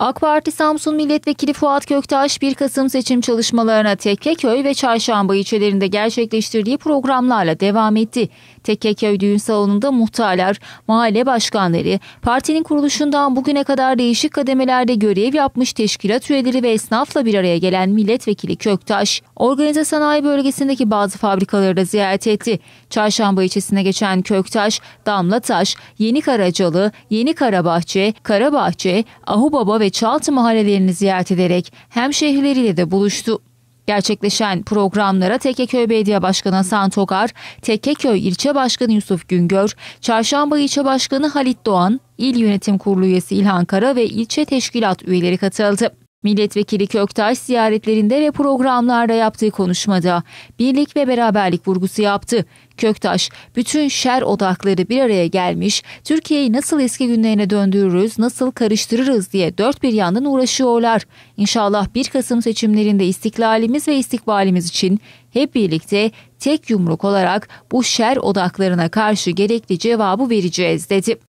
AK Parti Samsun Milletvekili Fuat Köktaş 1 Kasım seçim çalışmalarına Tekkeköy ve Çarşamba ilçelerinde gerçekleştirdiği programlarla devam etti. Tekkeköy düğün salonunda muhtarlar, mahalle başkanları, partinin kuruluşundan bugüne kadar değişik kademelerde görev yapmış teşkilat üyeleri ve esnafla bir araya gelen milletvekili Köktaş, organize sanayi bölgesindeki bazı fabrikaları da ziyaret etti. Çarşamba ilçesine geçen Köktaş, Damlataş, Yeni Karacalı, Yeni Karabahçe, Karabahçe, Ahubaba ve Çaltı mahallelerini ziyaret ederek hem şehirleriyle de buluştu. Gerçekleşen programlara Tekkeköy Belediye Başkanı Hasan Tokar, Tekkeköy İlçe Başkanı Yusuf Güngör, Çarşamba İlçe Başkanı Halit Doğan, İl Yönetim Kurulu üyesi İlhan Kara ve ilçe teşkilat üyeleri katıldı. Milletvekili Köktaş ziyaretlerinde ve programlarda yaptığı konuşmada birlik ve beraberlik vurgusu yaptı. Köktaş, bütün şer odakları bir araya gelmiş, Türkiye'yi nasıl eski günlerine döndürürüz, nasıl karıştırırız diye dört bir yandan uğraşıyorlar. İnşallah 1 Kasım seçimlerinde istiklalimiz ve istikbalimiz için hep birlikte tek yumruk olarak bu şer odaklarına karşı gerekli cevabı vereceğiz dedi.